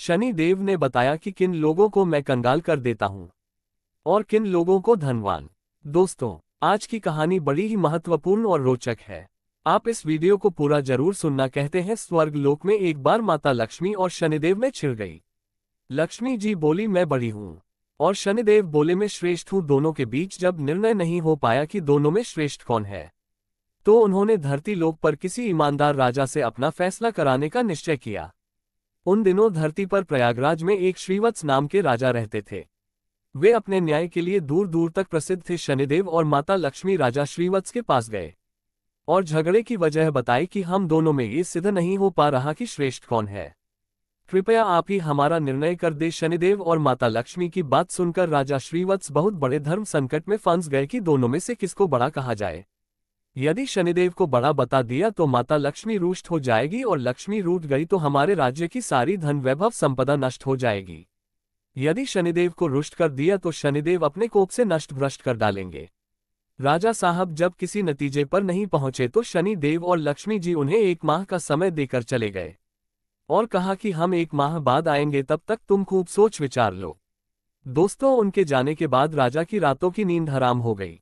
शनि देव ने बताया कि किन लोगों को मैं कंगाल कर देता हूँ और किन लोगों को धनवान दोस्तों आज की कहानी बड़ी ही महत्वपूर्ण और रोचक है आप इस वीडियो को पूरा जरूर सुनना कहते हैं स्वर्ग लोक में एक बार माता लक्ष्मी और शनिदेव में छिड़ गई लक्ष्मी जी बोली मैं बड़ी हूँ और शनिदेव बोले मैं श्रेष्ठ हूँ दोनों के बीच जब निर्णय नहीं हो पाया कि दोनों में श्रेष्ठ कौन है तो उन्होंने धरती लोक पर किसी ईमानदार राजा से अपना फैसला कराने का निश्चय किया उन दिनों धरती पर प्रयागराज में एक श्रीवत्स नाम के राजा रहते थे वे अपने न्याय के लिए दूर दूर तक प्रसिद्ध थे शनिदेव और माता लक्ष्मी राजा श्रीवत्स के पास गए और झगड़े की वजह बताई कि हम दोनों में ये सिद्ध नहीं हो पा रहा कि श्रेष्ठ कौन है कृपया आप ही हमारा निर्णय कर दे शनिदेव और माता लक्ष्मी की बात सुनकर राजा श्रीवत्स बहुत बड़े धर्म संकट में फंस गए कि दोनों में से किसको बड़ा कहा जाए यदि शनिदेव को बड़ा बता दिया तो माता लक्ष्मी रुष्ट हो जाएगी और लक्ष्मी रूट गई तो हमारे राज्य की सारी धन वैभव संपदा नष्ट हो जाएगी यदि शनिदेव को रुष्ट कर दिया तो शनिदेव अपने कोप से नष्ट भ्रष्ट कर डालेंगे राजा साहब जब किसी नतीजे पर नहीं पहुंचे तो शनि देव और लक्ष्मी जी उन्हें एक माह का समय देकर चले गए और कहा कि हम एक माह बाद आएंगे तब तक तुम खूब सोच विचार लो दोस्तों उनके जाने के बाद राजा की रातों की नींद हराम हो गई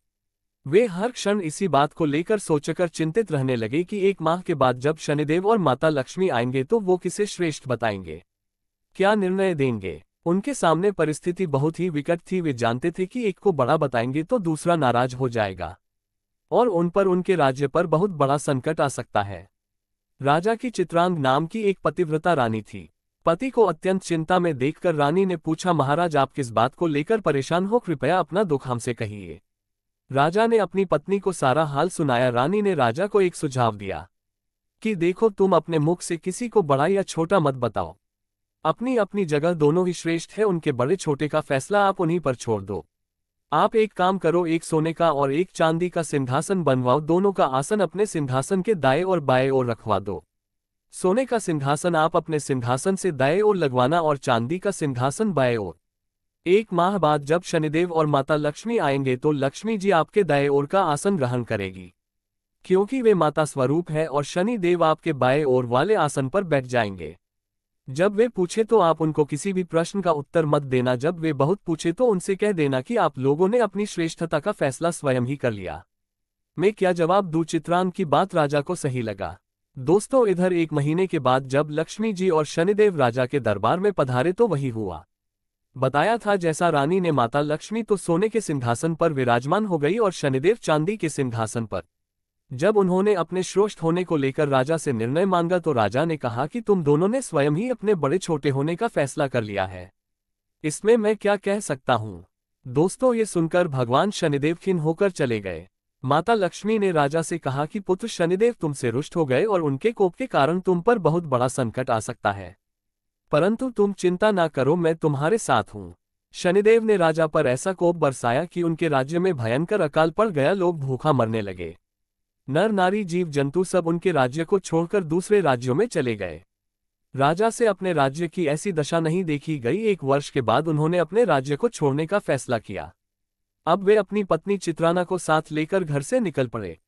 वे हर क्षण इसी बात को लेकर सोचकर चिंतित रहने लगे कि एक माह के बाद जब शनिदेव और माता लक्ष्मी आएंगे तो वो किसे श्रेष्ठ बताएंगे क्या निर्णय देंगे उनके सामने परिस्थिति बहुत ही विकट थी वे जानते थे कि एक को बड़ा बताएंगे तो दूसरा नाराज हो जाएगा और उन पर उनके राज्य पर बहुत बड़ा संकट आ सकता है राजा की चित्रांग नाम की एक पतिव्रता रानी थी पति को अत्यंत चिंता में देखकर रानी ने पूछा महाराज आप किस बात को लेकर परेशान हो कृपया अपना दुख हमसे कहिए राजा ने अपनी पत्नी को सारा हाल सुनाया रानी ने राजा को एक सुझाव दिया कि देखो तुम अपने मुख से किसी को बड़ा या छोटा मत बताओ अपनी अपनी जगह दोनों ही श्रेष्ठ है उनके बड़े छोटे का फैसला आप उन्हीं पर छोड़ दो आप एक काम करो एक सोने का और एक चांदी का सिंहासन बनवाओ दोनों का आसन अपने सिंहासन के दाएं और बाएं ओर रखवा दो सोने का सिंहासन आप अपने सिंहासन से दाएं ओर लगवाना और चांदी का सिंहासन बाएं ओर एक माह बाद जब शनिदेव और माता लक्ष्मी आएंगे तो लक्ष्मी जी आपके दाए ओर का आसन ग्रहण करेगी क्योंकि वे माता स्वरूप है और शनि देव आपके बाएं ओर वाले आसन पर बैठ जाएंगे जब वे पूछे तो आप उनको किसी भी प्रश्न का उत्तर मत देना जब वे बहुत पूछे तो उनसे कह देना कि आप लोगों ने अपनी श्रेष्ठता का फैसला स्वयं ही कर लिया मैं क्या जवाब दू चित्रांग की बात राजा को सही लगा दोस्तों इधर एक महीने के बाद जब लक्ष्मी जी और शनिदेव राजा के दरबार में पधारे तो वही हुआ बताया था जैसा रानी ने माता लक्ष्मी तो सोने के सिंहासन पर विराजमान हो गई और शनिदेव चांदी के सिंहासन पर जब उन्होंने अपने श्रोष्ठ होने को लेकर राजा से निर्णय मांगा तो राजा ने कहा कि तुम दोनों ने स्वयं ही अपने बड़े छोटे होने का फैसला कर लिया है इसमें मैं क्या कह सकता हूँ दोस्तों ये सुनकर भगवान शनिदेव खिन होकर चले गए माता लक्ष्मी ने राजा से कहा कि पुत्र शनिदेव तुमसे रुष्ट हो गए और उनके कोप के कारण तुम पर बहुत बड़ा संकट आ सकता है परंतु तुम चिंता ना करो मैं तुम्हारे साथ हूँ शनिदेव ने राजा पर ऐसा कोप बरसाया कि उनके राज्य में भयंकर अकाल पड़ गया लोग भूखा मरने लगे नर नारी जीव जंतु सब उनके राज्य को छोड़कर दूसरे राज्यों में चले गए राजा से अपने राज्य की ऐसी दशा नहीं देखी गई एक वर्ष के बाद उन्होंने अपने राज्य को छोड़ने का फैसला किया अब वे अपनी पत्नी चित्राना को साथ लेकर घर से निकल पड़े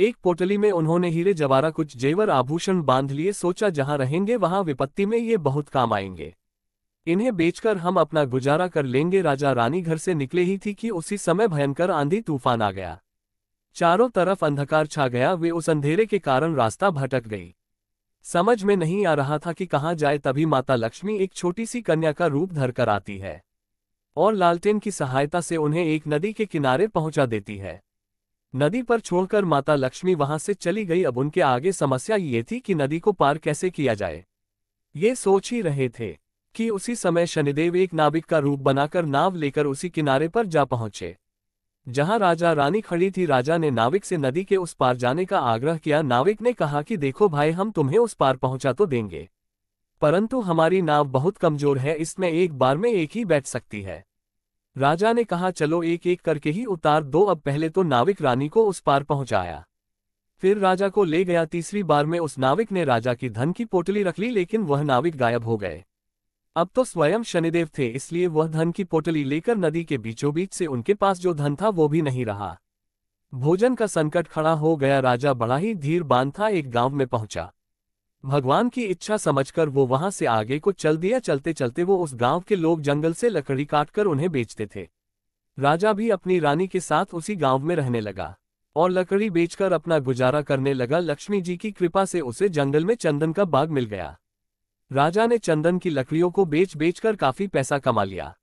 एक पोटली में उन्होंने हीरे जवारा कुछ जेवर आभूषण बांध लिए सोचा जहां रहेंगे वहां विपत्ति में ये बहुत काम आएंगे इन्हें बेचकर हम अपना गुजारा कर लेंगे राजा रानी घर से निकले ही थी कि उसी समय भयंकर आंधी तूफान आ गया चारों तरफ अंधकार छा गया वे उस अंधेरे के कारण रास्ता भटक गई समझ में नहीं आ रहा था कि कहाँ जाए तभी माता लक्ष्मी एक छोटी सी कन्या का रूप धरकर आती है और लालटेन की सहायता से उन्हें एक नदी के किनारे पहुंचा देती है नदी पर छोड़कर माता लक्ष्मी वहां से चली गई अब उनके आगे समस्या ये थी कि नदी को पार कैसे किया जाए ये सोच ही रहे थे कि उसी समय शनिदेव एक नाविक का रूप बनाकर नाव लेकर उसी किनारे पर जा पहुंचे जहां राजा रानी खड़ी थी राजा ने नाविक से नदी के उस पार जाने का आग्रह किया नाविक ने कहा कि देखो भाई हम तुम्हें उस पार पहुंचा तो देंगे परंतु हमारी नाव बहुत कमजोर है इसमें एक बार में एक ही बैठ सकती है राजा ने कहा चलो एक एक करके ही उतार दो अब पहले तो नाविक रानी को उस पार पहुंचाया फिर राजा को ले गया तीसरी बार में उस नाविक ने राजा की धन की पोटली रख ली लेकिन वह नाविक गायब हो गए अब तो स्वयं शनिदेव थे इसलिए वह धन की पोटली लेकर नदी के बीचों बीच से उनके पास जो धन था वो भी नहीं रहा भोजन का संकट खड़ा हो गया राजा बड़ा ही धीर बांध था एक गांव में पहुंचा भगवान की इच्छा समझकर वो वहां से आगे को चल दिया चलते चलते वो उस गांव के लोग जंगल से लकड़ी काटकर उन्हें बेचते थे राजा भी अपनी रानी के साथ उसी गांव में रहने लगा और लकड़ी बेचकर अपना गुजारा करने लगा लक्ष्मी जी की कृपा से उसे जंगल में चंदन का बाग मिल गया राजा ने चंदन की लकड़ियों को बेच बेचकर काफी पैसा कमा लिया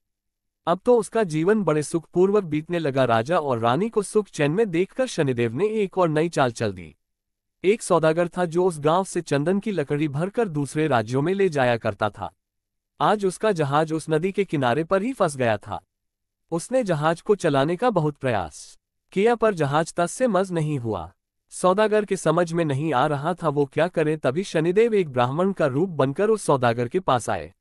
अब तो उसका जीवन बड़े सुखपूर्वक बीतने लगा राजा और रानी को सुख चैन में देखकर शनिदेव ने एक और नई चाल चल दी एक सौदागर था जो उस गांव से चंदन की लकड़ी भरकर दूसरे राज्यों में ले जाया करता था आज उसका जहाज उस नदी के किनारे पर ही फंस गया था उसने जहाज को चलाने का बहुत प्रयास किया पर जहाज तस से मज नहीं हुआ सौदागर के समझ में नहीं आ रहा था वो क्या करे तभी शनिदेव एक ब्राह्मण का रूप बनकर उस सौदागर के पास आए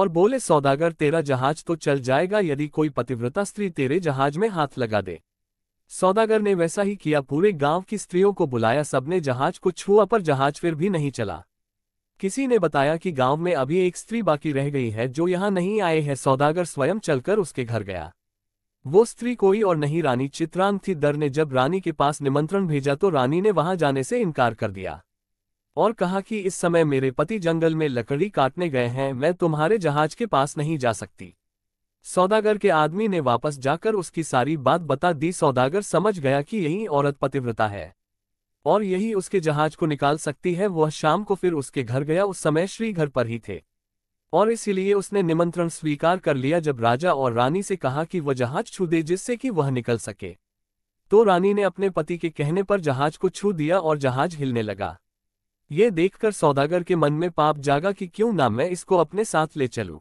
और बोले सौदागर तेरा जहाज तो चल जाएगा यदि कोई पतिव्रता स्त्री तेरे जहाज में हाथ लगा दे सौदागर ने वैसा ही किया पूरे गांव की स्त्रियों को बुलाया सबने जहाज को छुआ पर जहाज फिर भी नहीं चला किसी ने बताया कि गांव में अभी एक स्त्री बाकी रह गई है जो यहां नहीं आए है सौदागर स्वयं चलकर उसके घर गया वो स्त्री कोई और नहीं रानी थी दर ने जब रानी के पास निमंत्रण भेजा तो रानी ने वहां जाने से इनकार कर दिया और कहा कि इस समय मेरे पति जंगल में लकड़ी काटने गए हैं मैं तुम्हारे जहाज के पास नहीं जा सकती सौदागर के आदमी ने वापस जाकर उसकी सारी बात बता दी सौदागर समझ गया कि यही औरत पतिव्रता है और यही उसके जहाज को निकाल सकती है वह शाम को फिर उसके घर गया उस समय श्री घर पर ही थे और इसीलिए उसने निमंत्रण स्वीकार कर लिया जब राजा और रानी से कहा कि वह जहाज छू दे जिससे कि वह निकल सके तो रानी ने अपने पति के कहने पर जहाज को छू दिया और जहाज हिलने लगा ये देखकर सौदागर के मन में पाप जागा कि क्यों ना मैं इसको अपने साथ ले चलूं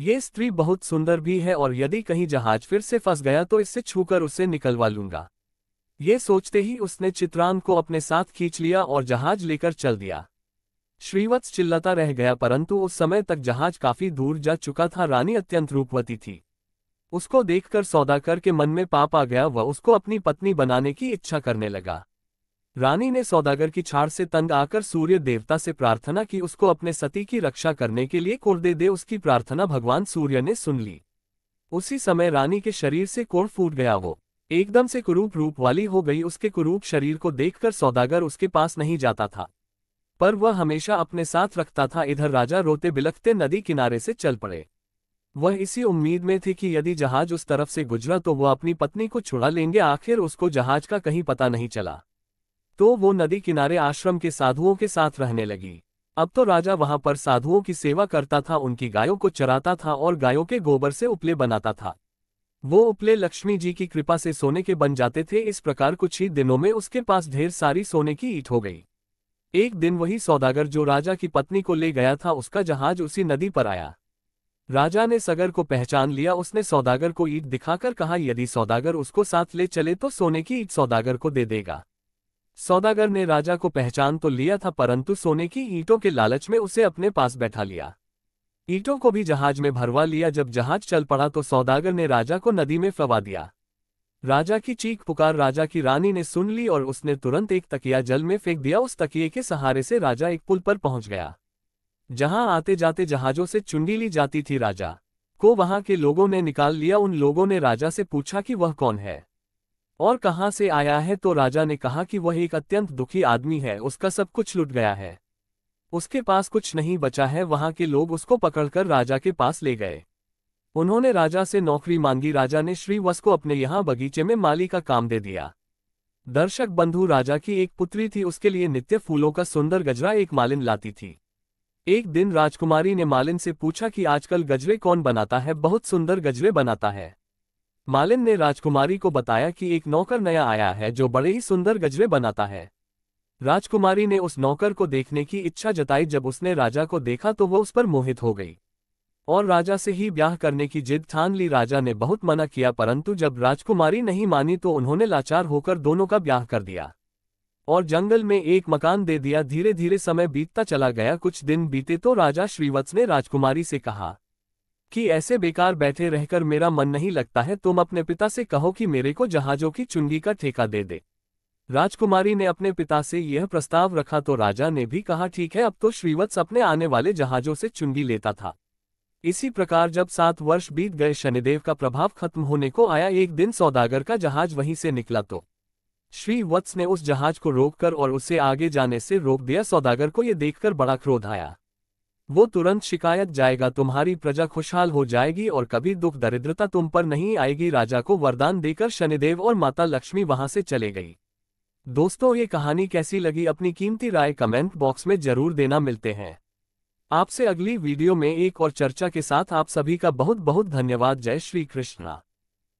ये स्त्री बहुत सुंदर भी है और यदि कहीं जहाज फिर से फंस गया तो इससे छूकर उसे निकलवा लूंगा ये सोचते ही उसने चित्रांग को अपने साथ खींच लिया और जहाज लेकर चल दिया श्रीवत्स चिल्लाता रह गया परंतु उस समय तक जहाज काफी दूर जा चुका था रानी अत्यंत रूपवती थी उसको देखकर सौदा करके मन में पाप आ गया वह उसको अपनी पत्नी बनाने की इच्छा करने लगा रानी ने सौदागर की छाड़ से तंग आकर सूर्य देवता से प्रार्थना की उसको अपने सती की रक्षा करने के लिए कोर्दे दे उसकी प्रार्थना भगवान सूर्य ने सुन ली उसी समय रानी के शरीर से कोर फूट गया वो एकदम से कुरूप रूप वाली हो गई उसके कुरूप शरीर को देखकर सौदागर उसके पास नहीं जाता था पर वह हमेशा अपने साथ रखता था इधर राजा रोते बिलखते नदी किनारे से चल पड़े वह इसी उम्मीद में थे कि यदि जहाज उस तरफ से गुजरा तो वह अपनी पत्नी को छुड़ा लेंगे आखिर उसको जहाज का कहीं पता नहीं चला तो वो नदी किनारे आश्रम के साधुओं के साथ रहने लगी अब तो राजा वहां पर साधुओं की सेवा करता था उनकी गायों को चराता था और गायों के गोबर से उपले बनाता था वो उपले लक्ष्मी जी की कृपा से सोने के बन जाते थे इस प्रकार कुछ ही दिनों में उसके पास ढेर सारी सोने की ईट हो गई एक दिन वही सौदागर जो राजा की पत्नी को ले गया था उसका जहाज उसी नदी पर आया राजा ने सगर को पहचान लिया उसने सौदागर को ईट दिखाकर कहा यदि सौदागर उसको साथ ले चले तो सोने की ईट सौदागर को दे देगा सौदागर ने राजा को पहचान तो लिया था परंतु सोने की ईंटों के लालच में उसे अपने पास बैठा लिया ईंटों को भी जहाज में भरवा लिया जब जहाज चल पड़ा तो सौदागर ने राजा को नदी में फवा दिया राजा की चीख पुकार राजा की रानी ने सुन ली और उसने तुरंत एक तकिया जल में फेंक दिया उस तकिए के सहारे से राजा एक पुल पर पहुंच गया जहां आते जाते जहाजों से चुंडी ली जाती थी राजा को वहां के लोगों ने निकाल लिया उन लोगों ने राजा से पूछा कि वह कौन है और कहां से आया है तो राजा ने कहा कि वह एक अत्यंत दुखी आदमी है उसका सब कुछ लुट गया है उसके पास कुछ नहीं बचा है वहां के लोग उसको पकड़कर राजा के पास ले गए उन्होंने राजा से नौकरी मांगी राजा ने श्री वस को अपने यहाँ बगीचे में माली का काम दे दिया दर्शक बंधु राजा की एक पुत्री थी उसके लिए नित्य फूलों का सुंदर गजरा एक मालिन लाती थी एक दिन राजकुमारी ने मालिन से पूछा कि आजकल गजरे कौन बनाता है बहुत सुंदर गजरे बनाता है मालिन ने राजकुमारी को बताया कि एक नौकर नया आया है जो बड़े ही सुंदर गजरे बनाता है राजकुमारी ने उस नौकर को देखने की इच्छा जताई जब उसने राजा को देखा तो वह उस पर मोहित हो गई और राजा से ही ब्याह करने की जिद ठान ली राजा ने बहुत मना किया परंतु जब राजकुमारी नहीं मानी तो उन्होंने लाचार होकर दोनों का ब्याह कर दिया और जंगल में एक मकान दे दिया धीरे धीरे समय बीतता चला गया कुछ दिन बीते तो राजा श्रीवत्स ने राजकुमारी से कहा कि ऐसे बेकार बैठे रहकर मेरा मन नहीं लगता है तुम अपने पिता से कहो कि मेरे को जहाजों की चुंगी का ठेका दे दे राजकुमारी ने अपने पिता से यह प्रस्ताव रखा तो राजा ने भी कहा ठीक है अब तो श्रीवत्स अपने आने वाले जहाजों से चुंगी लेता था इसी प्रकार जब सात वर्ष बीत गए शनिदेव का प्रभाव खत्म होने को आया एक दिन सौदागर का जहाज वहीं से निकला तो श्री वत्स ने उस जहाज को रोककर और उसे आगे जाने से रोक दिया सौदागर को ये देखकर बड़ा क्रोध आया वो तुरंत शिकायत जाएगा तुम्हारी प्रजा खुशहाल हो जाएगी और कभी दुख दरिद्रता तुम पर नहीं आएगी राजा को वरदान देकर शनिदेव और माता लक्ष्मी वहां से चले गई दोस्तों ये कहानी कैसी लगी अपनी कीमती राय कमेंट बॉक्स में जरूर देना मिलते हैं आपसे अगली वीडियो में एक और चर्चा के साथ आप सभी का बहुत बहुत धन्यवाद जय श्री कृष्णा